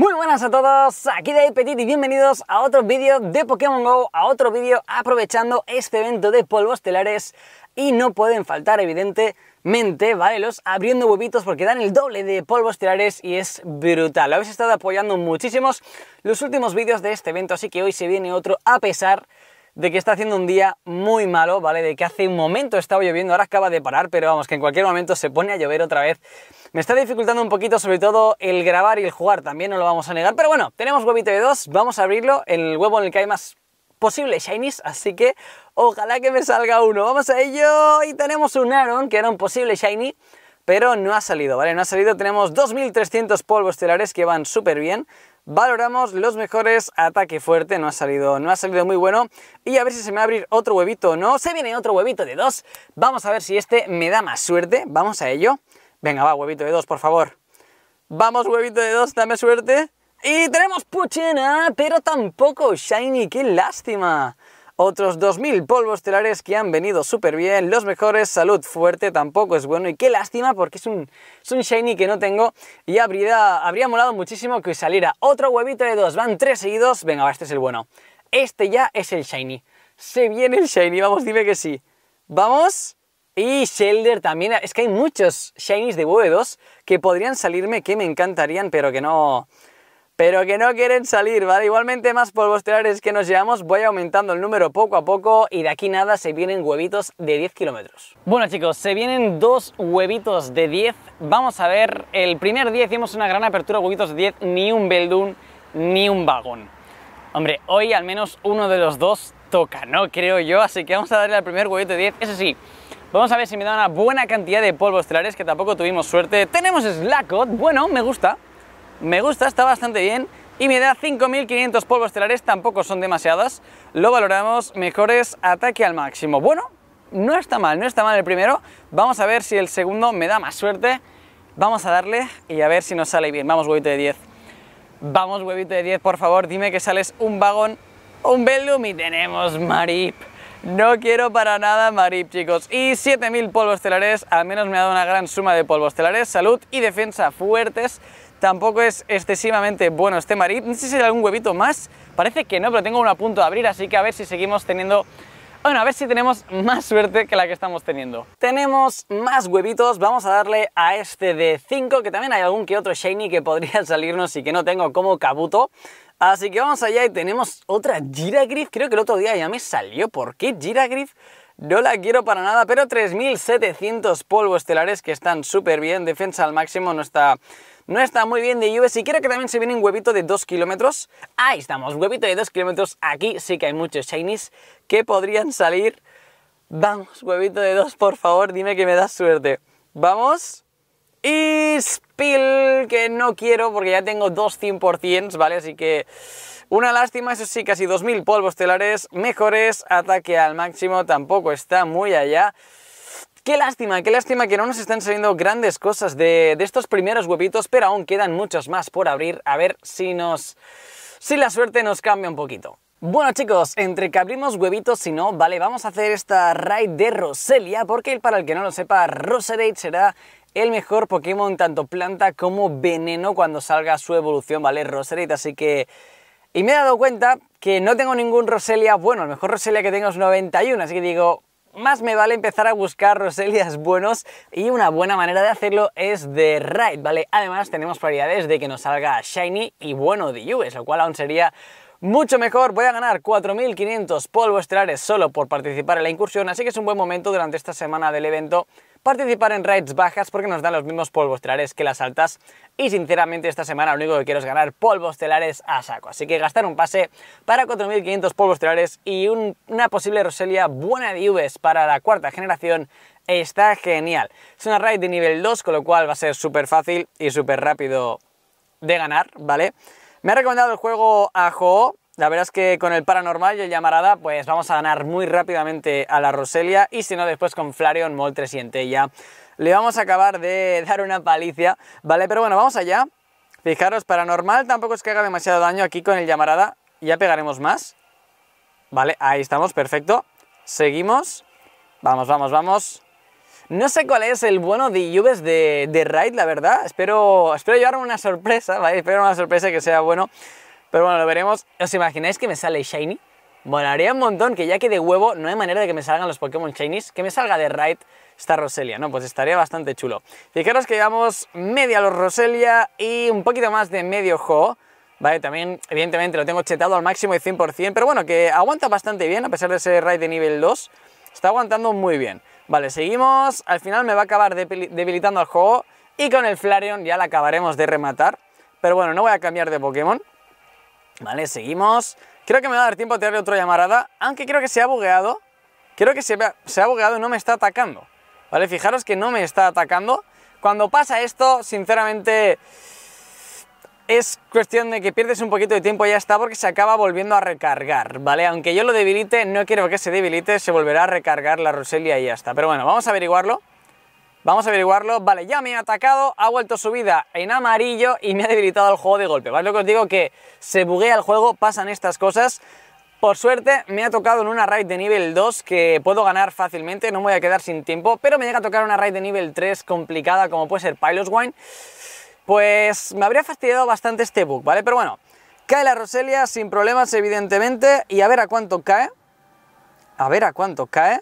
Muy buenas a todos, aquí de Petit y bienvenidos a otro vídeo de Pokémon GO, a otro vídeo aprovechando este evento de polvos telares y no pueden faltar evidentemente, ¿vale? Los abriendo huevitos porque dan el doble de polvos telares y es brutal. Habéis estado apoyando muchísimos los últimos vídeos de este evento, así que hoy se viene otro a pesar de que está haciendo un día muy malo, ¿vale? De que hace un momento estaba lloviendo, ahora acaba de parar, pero vamos, que en cualquier momento se pone a llover otra vez. Me está dificultando un poquito, sobre todo, el grabar y el jugar, también no lo vamos a negar, pero bueno, tenemos huevito de dos, vamos a abrirlo, el huevo en el que hay más posibles shinies, así que ojalá que me salga uno. Vamos a ello, y tenemos un Aaron, que era un posible shiny, pero no ha salido, ¿vale? No ha salido, tenemos 2300 polvos estelares que van súper bien, valoramos los mejores, ataque fuerte, no ha salido, no ha salido muy bueno, y a ver si se me va a abrir otro huevito o no, se viene otro huevito de dos, vamos a ver si este me da más suerte, vamos a ello, venga va huevito de dos por favor, vamos huevito de dos, dame suerte, y tenemos Puchena, pero tampoco Shiny, qué lástima, otros 2.000 polvos telares que han venido súper bien, los mejores, salud fuerte tampoco es bueno y qué lástima porque es un, un shiny que no tengo y habría, habría molado muchísimo que saliera otro huevito de dos, van tres seguidos, venga va, este es el bueno. Este ya es el shiny, se viene el shiny, vamos dime que sí. Vamos... Y Shelder también, es que hay muchos Shinies de huevos que podrían salirme, que me encantarían, pero que no, pero que no quieren salir, ¿vale? Igualmente más polvos estelares que nos llevamos, voy aumentando el número poco a poco y de aquí nada se vienen huevitos de 10 kilómetros. Bueno chicos, se vienen dos huevitos de 10, vamos a ver, el primer día hicimos una gran apertura de huevitos de 10, ni un beldún, ni un vagón. Hombre, hoy al menos uno de los dos toca, ¿no? Creo yo, así que vamos a darle al primer huevito de 10, eso sí, Vamos a ver si me da una buena cantidad de polvos estelares, que tampoco tuvimos suerte. Tenemos Slackot, bueno, me gusta me gusta, está bastante bien y me da 5.500 polvos estelares, tampoco son demasiadas. Lo valoramos, mejores ataque al máximo. Bueno, no está mal, no está mal el primero. Vamos a ver si el segundo me da más suerte. Vamos a darle y a ver si nos sale bien. Vamos, huevito de 10. Vamos, huevito de 10, por favor, dime que sales un vagón, un Bellum y tenemos Marip. No quiero para nada Marip, chicos. Y 7000 polvos estelares, al menos me ha dado una gran suma de polvos estelares, salud y defensa fuertes. Tampoco es excesivamente bueno este marit. No sé si hay algún huevito más. Parece que no, pero tengo uno a punto de abrir, así que a ver si seguimos teniendo bueno, a ver si tenemos más suerte que la que estamos teniendo. Tenemos más huevitos, vamos a darle a este de 5, que también hay algún que otro shiny que podría salirnos y que no tengo como cabuto. Así que vamos allá y tenemos otra Giragriff, creo que el otro día ya me salió. ¿Por qué Giragriff? No la quiero para nada, pero 3700 polvos estelares que están súper bien. Defensa al máximo no está, no está muy bien de lluvia. Si quiero que también se viene un huevito de 2 kilómetros. Ahí estamos, huevito de 2 kilómetros. Aquí sí que hay muchos shinies que podrían salir. Vamos, huevito de 2, por favor, dime que me das suerte. Vamos. Y Spill, que no quiero porque ya tengo dos 100%, ¿vale? Así que una lástima, eso sí, casi 2000 polvos telares mejores, ataque al máximo tampoco está muy allá. Qué lástima, qué lástima que no nos están saliendo grandes cosas de, estos primeros huevitos, pero aún quedan muchos más por abrir, a ver si nos... si la suerte nos cambia un poquito. Bueno chicos, entre que abrimos huevitos, y no, vale, vamos a hacer esta raid de Roselia, porque para el que no lo sepa, Roserade será el mejor Pokémon tanto planta como veneno cuando salga su evolución, ¿vale? Roserita, así que... Y me he dado cuenta que no tengo ningún Roselia, bueno, el mejor Roselia que tengo es 91, así que digo, más me vale empezar a buscar Roselias buenos y una buena manera de hacerlo es de Raid, ¿vale? Además tenemos prioridades de que nos salga Shiny y bueno de Diyues, lo cual aún sería mucho mejor. Voy a ganar 4.500 polvo estelares solo por participar en la incursión, así que es un buen momento durante esta semana del evento participar en raids bajas porque nos dan los mismos polvos telares que las altas y sinceramente esta semana lo único que quiero es ganar polvos telares a saco, así que gastar un pase para 4.500 polvos telares y una posible Roselia buena de UVs para la cuarta generación está genial. Es una raid de nivel 2 con lo cual va a ser súper fácil y súper rápido de ganar, ¿vale? Me ha recomendado el juego a la verdad es que con el paranormal y el llamarada pues vamos a ganar muy rápidamente a la Roselia y si no después con Flareon, Moltres y Entella le vamos a acabar de dar una palicia. ¿vale? Pero bueno, vamos allá. Fijaros, paranormal tampoco es que haga demasiado daño aquí con el llamarada. Ya pegaremos más. Vale, ahí estamos, perfecto. Seguimos. Vamos, vamos, vamos. No sé cuál es el bueno de Yuves de, Raid, la verdad. Espero, espero llevarme una sorpresa, ¿vale? Espero una sorpresa que sea bueno. Pero bueno, lo veremos. ¿Os imagináis que me sale Shiny? Molaría un montón que ya que de huevo no hay manera de que me salgan los Pokémon Shinies, que me salga de Raid esta Roselia, ¿no? Pues estaría bastante chulo. Fijaros que llevamos media los Roselia y un poquito más de medio juego Vale, también, evidentemente, lo tengo chetado al máximo y 100%, pero bueno, que aguanta bastante bien, a pesar de ser Raid de nivel 2. Está aguantando muy bien. Vale, seguimos. Al final me va a acabar debilitando al juego y con el Flareon ya la acabaremos de rematar. Pero bueno, no voy a cambiar de Pokémon. Vale, seguimos. Creo que me va a dar tiempo a tirarle otra llamarada, aunque creo que se ha bugueado. Creo que se, se ha bugueado y no me está atacando. Vale, fijaros que no me está atacando. Cuando pasa esto, sinceramente, es cuestión de que pierdes un poquito de tiempo y ya está, porque se acaba volviendo a recargar, ¿vale? Aunque yo lo debilite, no quiero que se debilite, se volverá a recargar la Roselia y ya está. Pero bueno, vamos a averiguarlo. Vamos a averiguarlo. Vale, ya me ha atacado, ha vuelto su vida en amarillo y me ha debilitado el juego de golpe. ¿Vale? Lo que os digo que se buguea el juego, pasan estas cosas. Por suerte me ha tocado en una raid de nivel 2 que puedo ganar fácilmente, no me voy a quedar sin tiempo, pero me llega a tocar una raid de nivel 3 complicada como puede ser Pilot's Wine, pues me habría fastidiado bastante este bug, ¿vale? Pero bueno, cae la Roselia sin problemas evidentemente y a ver a cuánto cae, a ver a cuánto cae,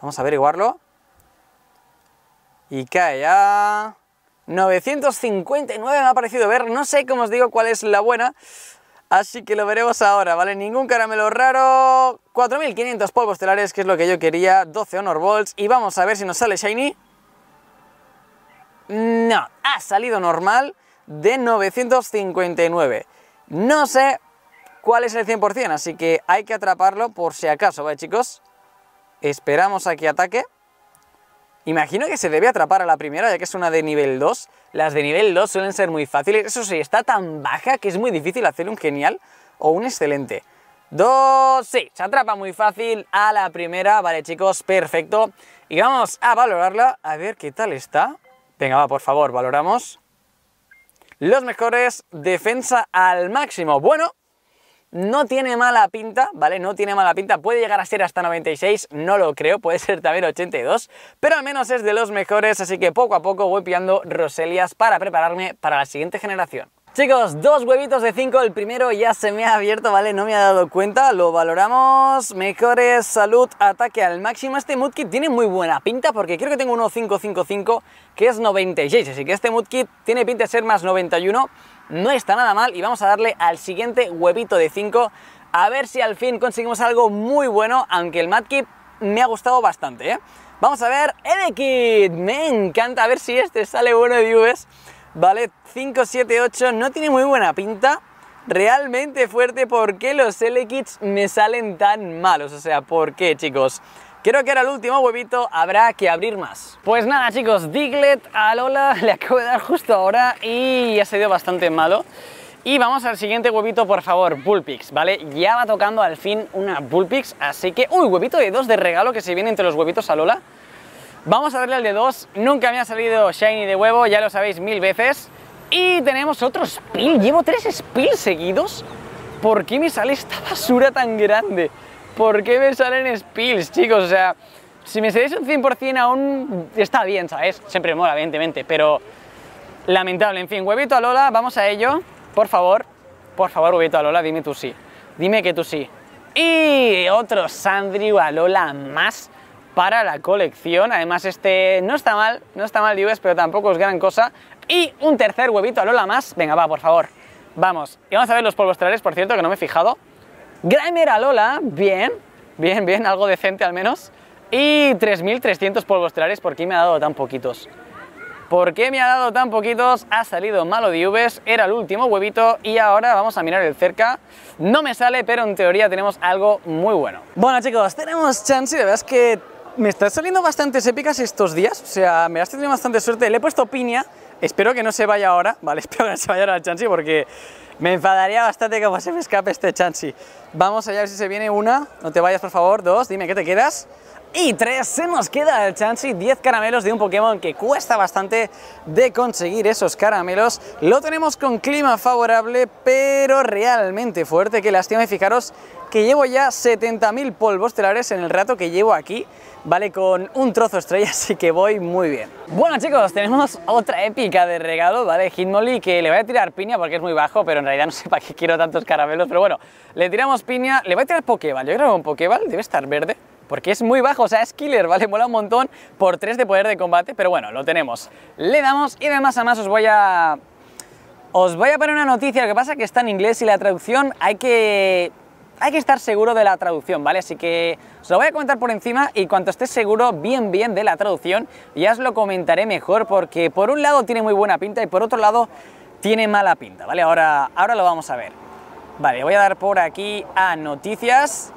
vamos a averiguarlo, y cae a... 959 me ha parecido ver, no sé cómo os digo cuál es la buena, así que lo veremos ahora, ¿vale? Ningún caramelo raro, 4500 polvos telares, que es lo que yo quería, 12 Honor volts y vamos a ver si nos sale Shiny. No, ha salido normal de 959. No sé cuál es el 100%, así que hay que atraparlo por si acaso, ¿vale chicos? Esperamos a que ataque. Imagino que se debe atrapar a la primera, ya que es una de nivel 2. Las de nivel 2 suelen ser muy fáciles. Eso sí, está tan baja que es muy difícil hacer un genial o un excelente. Dos, sí, se atrapa muy fácil a la primera. Vale, chicos, perfecto. Y vamos a valorarla, a ver qué tal está. Venga, va, por favor, valoramos. Los mejores, defensa al máximo. Bueno, no tiene mala pinta, ¿vale? No tiene mala pinta, puede llegar a ser hasta 96, no lo creo, puede ser también 82, pero al menos es de los mejores, así que poco a poco voy pillando roselias para prepararme para la siguiente generación. Chicos, dos huevitos de 5, el primero ya se me ha abierto, ¿vale? No me ha dado cuenta, lo valoramos, mejores, salud, ataque al máximo. Este Mudkit tiene muy buena pinta porque creo que tengo uno 555 que es 96, así que este kit tiene pinta de ser más 91, no está nada mal y vamos a darle al siguiente huevito de 5 a ver si al fin conseguimos algo muy bueno, aunque el Mudkit me ha gustado bastante, ¿eh? Vamos a ver, Edekit, me encanta, a ver si este sale bueno de UVs ¿vale? 8, no tiene muy buena pinta. Realmente fuerte, ¿por qué los l me salen tan malos? O sea, ¿por qué, chicos? Creo que ahora el último huevito habrá que abrir más. Pues nada chicos, Diglett a Lola le acabo de dar justo ahora y ya se bastante malo. Y vamos al siguiente huevito, por favor, Bullpix, ¿vale? Ya va tocando al fin una Bullpix, así que... ¡Uy, huevito de dos de regalo que se viene entre los huevitos a Lola! Vamos a darle al de 2, nunca me ha salido Shiny de huevo, ya lo sabéis mil veces. Y tenemos otro spill, llevo tres spills seguidos. ¿Por qué me sale esta basura tan grande? ¿Por qué me salen spills, chicos? O sea, si me saliese un 100% aún está bien, ¿sabes? Siempre mola, evidentemente, pero lamentable. En fin, huevito a Lola, vamos a ello. Por favor, por favor, huevito a Lola, dime tú sí. Dime que tú sí. Y otro Sandrio a Lola más para la colección. Además, este no está mal, no está mal UVs pero tampoco es gran cosa. Y un tercer huevito a Lola más. Venga, va, por favor. Vamos. Y vamos a ver los polvos por cierto, que no me he fijado. Grimer a Lola, bien, bien, bien, algo decente al menos. Y 3.300 polvos ¿por qué me ha dado tan poquitos? ¿Por qué me ha dado tan poquitos? Ha salido malo de UVs era el último huevito y ahora vamos a mirar el cerca. No me sale, pero en teoría tenemos algo muy bueno. Bueno chicos, tenemos chance de verdad es que me están saliendo bastantes épicas estos días, o sea, me has tenido bastante suerte. Le he puesto piña, espero que no se vaya ahora, ¿vale? Espero que no se vaya ahora el Chansey porque me enfadaría bastante como se me escape este Chansey. Vamos a ver si se viene una, no te vayas por favor, dos, dime, ¿qué te quedas? Y tres, se nos queda el Chansey, 10 caramelos de un Pokémon que cuesta bastante de conseguir esos caramelos. Lo tenemos con clima favorable, pero realmente fuerte, que lástima, y fijaros que llevo ya 70.000 polvos telares en el rato que llevo aquí, vale con un trozo estrella, así que voy muy bien. Bueno chicos, tenemos otra épica de regalo, vale, Hitmoli, que le voy a tirar piña porque es muy bajo, pero en realidad no sé para qué quiero tantos caramelos, pero bueno, le tiramos piña, le voy a tirar Pokéball, yo creo que un Pokéball debe estar verde, porque es muy bajo, o sea, es killer, ¿vale? Mola un montón por 3 de poder de combate, pero bueno, lo tenemos. Le damos y de más a más os voy a... Os voy a poner una noticia, lo que pasa es que está en inglés y la traducción hay que hay que estar seguro de la traducción, ¿vale? Así que os lo voy a comentar por encima y cuanto estés seguro bien bien de la traducción, ya os lo comentaré mejor porque por un lado tiene muy buena pinta y por otro lado tiene mala pinta, ¿vale? Ahora, ahora lo vamos a ver. Vale, voy a dar por aquí a noticias.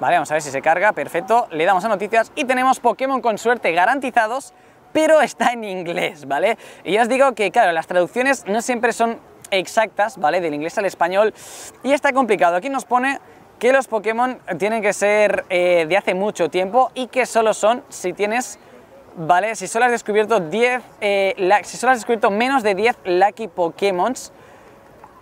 Vale, vamos a ver si se carga, perfecto. Le damos a noticias y tenemos Pokémon con suerte garantizados, pero está en inglés, ¿vale? Y ya os digo que, claro, las traducciones no siempre son exactas, ¿vale? Del inglés al español y está complicado. Aquí nos pone que los Pokémon tienen que ser eh, de hace mucho tiempo y que solo son si tienes, ¿vale? Si solo has descubierto 10, eh, si solo has descubierto menos de 10 Lucky Pokémon.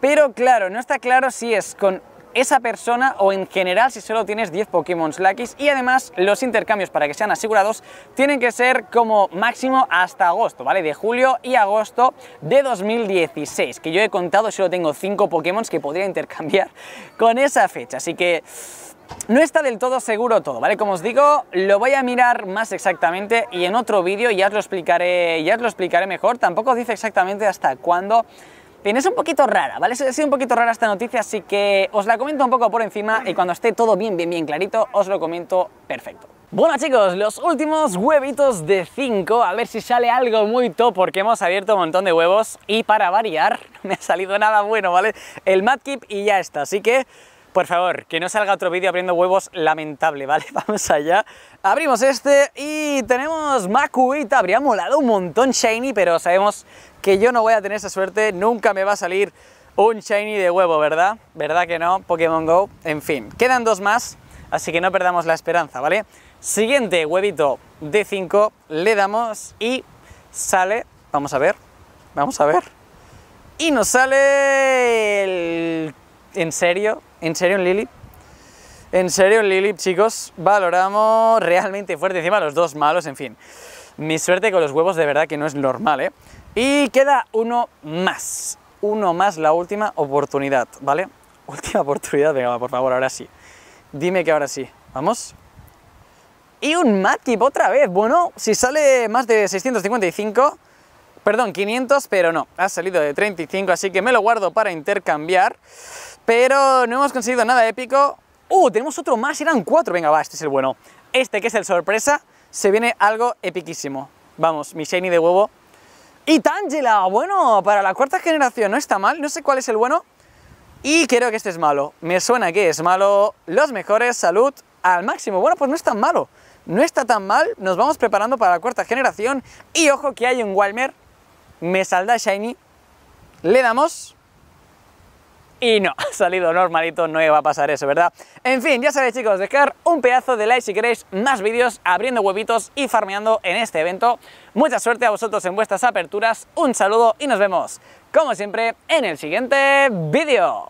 Pero claro, no está claro si es con esa persona o en general si solo tienes 10 Pokémon Lucky y además los intercambios para que sean asegurados tienen que ser como máximo hasta agosto, ¿vale? De julio y agosto de 2016, que yo he contado solo tengo 5 Pokémon que podría intercambiar con esa fecha, así que... No está del todo seguro todo, ¿vale? Como os digo, lo voy a mirar más exactamente y en otro vídeo ya os lo explicaré, ya os lo explicaré mejor. Tampoco dice exactamente hasta cuándo Bien, es un poquito rara, ¿vale? Ha sido un poquito rara esta noticia, así que os la comento un poco por encima y cuando esté todo bien, bien, bien clarito, os lo comento perfecto. Bueno chicos, los últimos huevitos de 5, a ver si sale algo muy top porque hemos abierto un montón de huevos y para variar no me ha salido nada bueno, ¿vale? El Madkip y ya está, así que por favor, que no salga otro vídeo abriendo huevos lamentable, ¿vale? Vamos allá. Abrimos este y tenemos Makuita. Habría molado un montón Shiny, pero sabemos que yo no voy a tener esa suerte, nunca me va a salir un shiny de huevo, ¿verdad? ¿Verdad que no? Pokémon Go, en fin. Quedan dos más, así que no perdamos la esperanza, ¿vale? Siguiente huevito de 5 le damos y sale, vamos a ver, vamos a ver, y nos sale el... ¿En serio? ¿En serio un Lily En serio, un Lili, chicos, valoramos realmente fuerte. Encima los dos malos, en fin. Mi suerte con los huevos de verdad que no es normal, ¿eh? Y queda uno más, uno más, la última oportunidad, ¿vale? Última oportunidad, venga, por favor, ahora sí. Dime que ahora sí, ¿vamos? Y un Matip otra vez, bueno, si sale más de 655, perdón, 500, pero no, ha salido de 35, así que me lo guardo para intercambiar. Pero no hemos conseguido nada épico. ¡Uh! Tenemos otro más, eran cuatro. Venga, va, este es el bueno. Este, que es el sorpresa, se viene algo epiquísimo. Vamos, mi shiny de huevo y Tangela, bueno, para la cuarta generación no está mal, no sé cuál es el bueno. Y creo que este es malo, me suena que es malo. Los mejores, salud al máximo. Bueno, pues no está tan malo, no está tan mal. Nos vamos preparando para la cuarta generación. Y ojo que hay un Walmer, me salda Shiny. Le damos y no, ha salido normalito, no iba a pasar eso, ¿verdad? En fin, ya sabéis chicos, dejar un pedazo de like si queréis más vídeos abriendo huevitos y farmeando en este evento. Mucha suerte a vosotros en vuestras aperturas, un saludo y nos vemos, como siempre, en el siguiente vídeo.